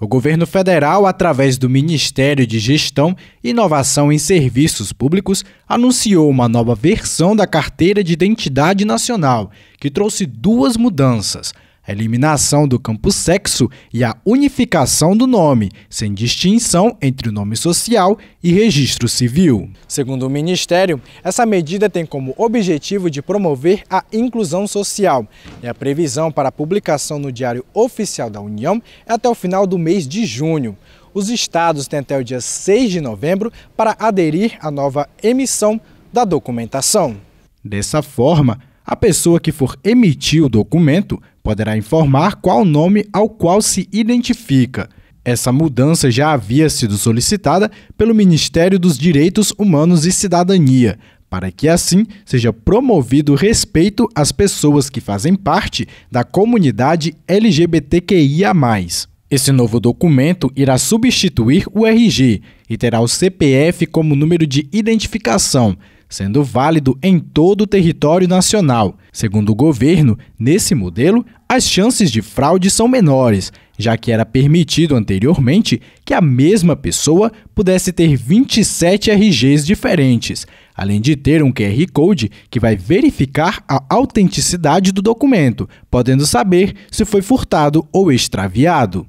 O governo federal, através do Ministério de Gestão, Inovação em Serviços Públicos, anunciou uma nova versão da Carteira de Identidade Nacional, que trouxe duas mudanças eliminação do campo sexo e a unificação do nome, sem distinção entre o nome social e registro civil. Segundo o Ministério, essa medida tem como objetivo de promover a inclusão social e a previsão para a publicação no Diário Oficial da União é até o final do mês de junho. Os estados têm até o dia 6 de novembro para aderir à nova emissão da documentação. Dessa forma, a pessoa que for emitir o documento poderá informar qual nome ao qual se identifica. Essa mudança já havia sido solicitada pelo Ministério dos Direitos Humanos e Cidadania, para que assim seja promovido respeito às pessoas que fazem parte da comunidade LGBTQIA. Esse novo documento irá substituir o RG e terá o CPF como número de identificação, sendo válido em todo o território nacional. Segundo o governo, nesse modelo, as chances de fraude são menores, já que era permitido anteriormente que a mesma pessoa pudesse ter 27 RGs diferentes, além de ter um QR Code que vai verificar a autenticidade do documento, podendo saber se foi furtado ou extraviado.